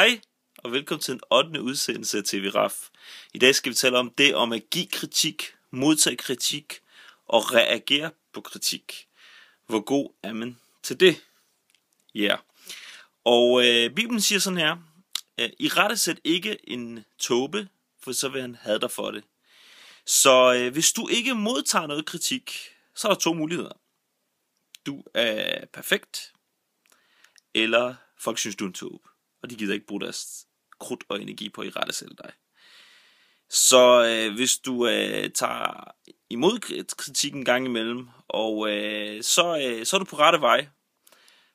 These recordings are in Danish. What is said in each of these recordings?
Hej, og velkommen til en 8. udsendelse af TV Raf. I dag skal vi tale om det om at give kritik, modtage kritik og reagere på kritik. Hvor god er man til det? Ja. Yeah. Og øh, Bibelen siger sådan her, øh, I rette sæt ikke en tåbe, for så vil han have dig for det. Så øh, hvis du ikke modtager noget kritik, så er der to muligheder. Du er perfekt, eller folk synes, du er en tåbe og de gider ikke bruge deres krudt og energi på at i rette selv dig. Så øh, hvis du øh, tager imod kritikken en gang imellem, og øh, så, øh, så er du på rette vej.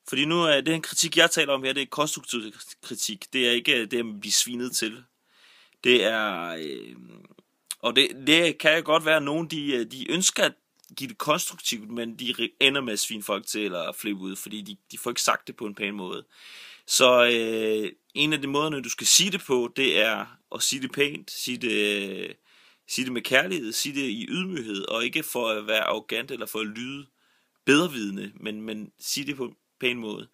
Fordi nu er øh, den kritik, jeg taler om her, det er konstruktiv kritik. Det er ikke øh, det at blive svinet til. Det er... Øh, og det, det kan godt være, at nogen de, øh, de ønsker at give det konstruktivt, men de ender med at svine folk til eller flippe ud, fordi de, de får ikke sagt det på en pæn måde. Så øh, en af de måder, du skal sige det på, det er at sige det pænt, sige det, øh, sige det med kærlighed, sige det i ydmyghed, og ikke for at være arrogant eller for at lyde bedrevidende, men, men sige det på en pæn måde.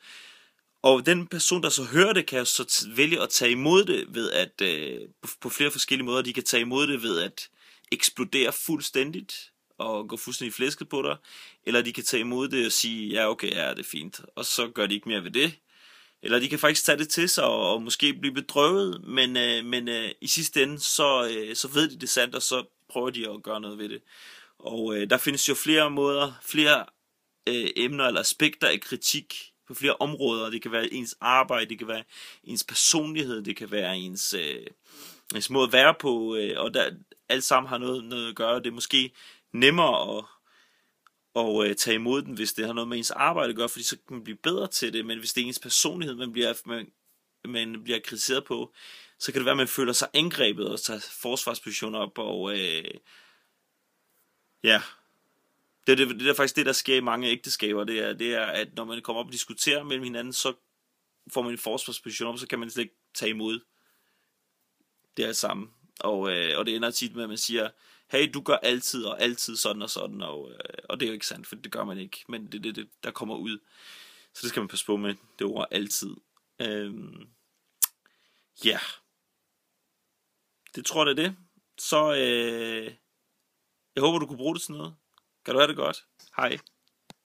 Og den person, der så hører det, kan så vælge at tage imod det ved at øh, på, på flere forskellige måder. De kan tage imod det ved at eksplodere fuldstændigt og gå fuldstændig flæsket på dig, eller de kan tage imod det og sige, ja okay, ja det er fint, og så gør de ikke mere ved det, eller de kan faktisk tage det til sig og, og måske blive bedrøvet, men, øh, men øh, i sidste ende, så, øh, så ved de det sandt, og så prøver de at gøre noget ved det. Og øh, der findes jo flere måder, flere øh, emner eller aspekter af kritik på flere områder. Det kan være ens arbejde, det kan være ens personlighed, det kan være ens, øh, ens måde at være på, øh, og der, alt sammen har noget, noget at gøre. Det er måske nemmere at og øh, tage imod den, hvis det har noget med ens arbejde at gøre, fordi så kan man blive bedre til det, men hvis det er ens personlighed, man bliver, man, man bliver kritiseret på, så kan det være, at man føler sig angrebet og tager forsvarspositioner op, og øh, ja, det, det, det er faktisk det, der sker i mange ægteskaber, det er, det er, at når man kommer op og diskuterer mellem hinanden, så får man en forsvarsposition op, så kan man slet ikke tage imod det er samme. Og, øh, og det ender tit med, at man siger, hey, du gør altid og altid sådan og sådan, og, øh, og det er jo ikke sandt, for det gør man ikke, men det er det, det, der kommer ud. Så det skal man passe på med, det ord altid. Øhm, ja. Yeah. Det tror jeg, det er det. Så øh, jeg håber, du kunne bruge det til noget. Kan du have det godt? Hej.